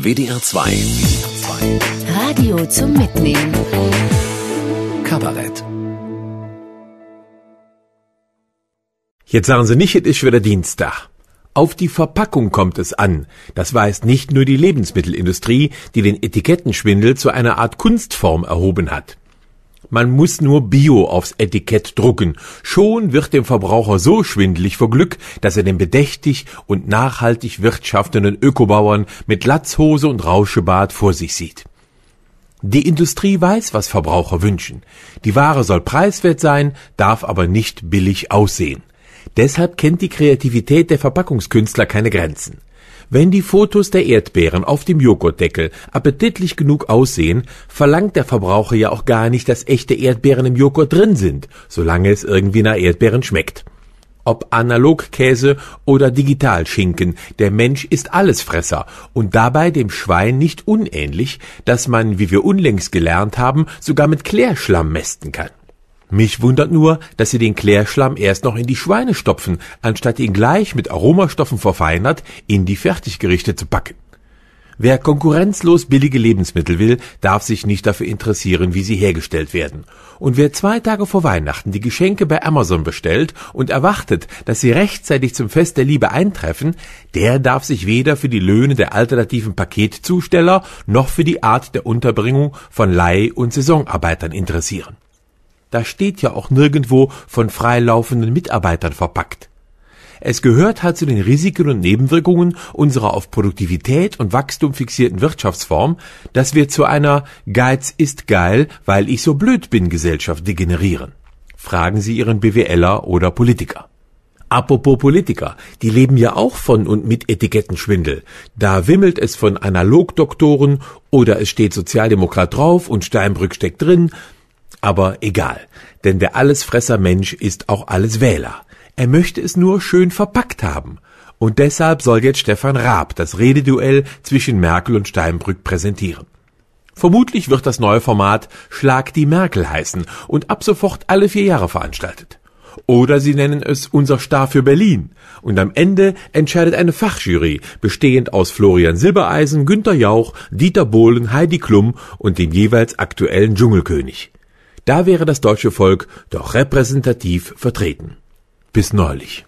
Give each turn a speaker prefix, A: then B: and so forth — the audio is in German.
A: WDR 2 Radio zum Mitnehmen Kabarett Jetzt sagen Sie nicht, es ist wieder Dienstag. Auf die Verpackung kommt es an. Das weiß nicht nur die Lebensmittelindustrie, die den Etikettenschwindel zu einer Art Kunstform erhoben hat. Man muss nur Bio aufs Etikett drucken. Schon wird dem Verbraucher so schwindlig vor Glück, dass er den bedächtig und nachhaltig wirtschaftenden Ökobauern mit Latzhose und Rauschebart vor sich sieht. Die Industrie weiß, was Verbraucher wünschen. Die Ware soll preiswert sein, darf aber nicht billig aussehen. Deshalb kennt die Kreativität der Verpackungskünstler keine Grenzen. Wenn die Fotos der Erdbeeren auf dem Joghurtdeckel appetitlich genug aussehen, verlangt der Verbraucher ja auch gar nicht, dass echte Erdbeeren im Joghurt drin sind, solange es irgendwie nach Erdbeeren schmeckt. Ob Analogkäse oder Digitalschinken, der Mensch ist Allesfresser und dabei dem Schwein nicht unähnlich, dass man, wie wir unlängst gelernt haben, sogar mit Klärschlamm mästen kann. Mich wundert nur, dass sie den Klärschlamm erst noch in die Schweine stopfen, anstatt ihn gleich mit Aromastoffen verfeinert in die Fertiggerichte zu packen. Wer konkurrenzlos billige Lebensmittel will, darf sich nicht dafür interessieren, wie sie hergestellt werden. Und wer zwei Tage vor Weihnachten die Geschenke bei Amazon bestellt und erwartet, dass sie rechtzeitig zum Fest der Liebe eintreffen, der darf sich weder für die Löhne der alternativen Paketzusteller noch für die Art der Unterbringung von Leih- und Saisonarbeitern interessieren. Da steht ja auch nirgendwo von freilaufenden Mitarbeitern verpackt. Es gehört halt zu den Risiken und Nebenwirkungen unserer auf Produktivität und Wachstum fixierten Wirtschaftsform, dass wir zu einer Geiz ist geil, weil ich so blöd bin Gesellschaft degenerieren. Fragen Sie Ihren BWLer oder Politiker. Apropos Politiker, die leben ja auch von und mit Etikettenschwindel. Da wimmelt es von Analogdoktoren oder es steht Sozialdemokrat drauf und Steinbrück steckt drin, aber egal, denn der Allesfresser Mensch ist auch Alleswähler. Er möchte es nur schön verpackt haben. Und deshalb soll jetzt Stefan Raab das Rededuell zwischen Merkel und Steinbrück präsentieren. Vermutlich wird das neue Format Schlag die Merkel heißen und ab sofort alle vier Jahre veranstaltet. Oder sie nennen es Unser Star für Berlin. Und am Ende entscheidet eine Fachjury, bestehend aus Florian Silbereisen, Günter Jauch, Dieter Bohlen, Heidi Klum und dem jeweils aktuellen Dschungelkönig. Da wäre das deutsche Volk doch repräsentativ vertreten. Bis neulich.